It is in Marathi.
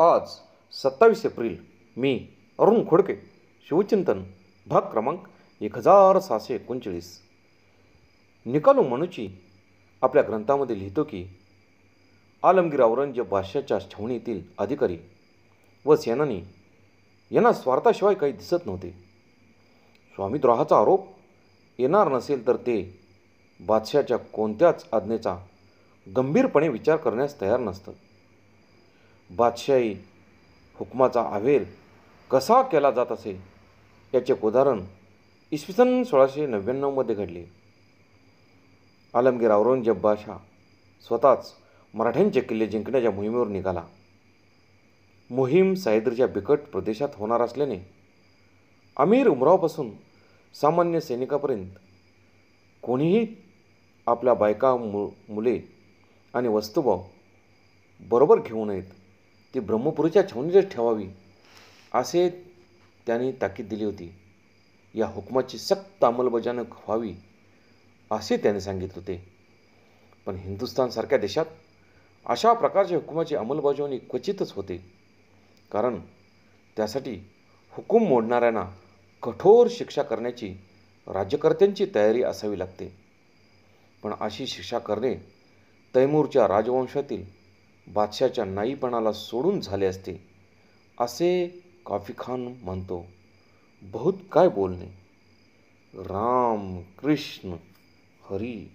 आज सत्तावीस एप्रिल मी अरुण खोडके शिवचिंतन भाग क्रमांक एक हजार सहाशे एकोणचाळीस निकालो मनुची आपल्या ग्रंथामध्ये लिहितो की आलमगीर औरंगजेब बादशाच्या छावणीतील अधिकारी व सेनानी यांना स्वार्थाशिवाय काही दिसत नव्हते स्वामीद्रोहाचा आरोप येणार नसेल तर ते बादशाच्या कोणत्याच आज्ञेचा गंभीरपणे विचार करण्यास तयार नसतं बादशाही हुकमाचा आवेल कसा केला जात असे याचे उदाहरण इसवी सन सोळाशे नव्याण्णवमध्ये घडले आलमगीर औरंगजेब बादशाह स्वतःच मराठ्यांचे किल्ले जिंकण्याच्या मोहिमेवर निघाला मोहीम सायद्रीच्या बिकट प्रदेशात होणार असल्याने अमीर उमरावपासून सामान्य सैनिकापर्यंत कोणीही आपल्या बायका मु मुले आणि वस्तुभाव बरोबर घेऊ नयेत ती ब्रह्मपुरीच्या छावणीतच ठेवावी असे त्यांनी ताकीद दिली होती या हुकुमाची सक्त अंमलबजावणी व्हावी असे त्याने सांगितले होते पण हिंदुस्थानसारख्या देशात अशा प्रकारच्या हुकुमाची अंमलबजावणी क्वचितच होते कारण त्यासाठी हुकूम मोडणाऱ्यांना कठोर शिक्षा करण्याची राज्यकर्त्यांची तयारी असावी लागते पण अशी शिक्षा करणे तैमूरच्या राजवंशातील बादशाच्या नाईपणाला सोडून झाले असते असे काफी खान म्हणतो बहुत काय बोलणे राम कृष्ण हरी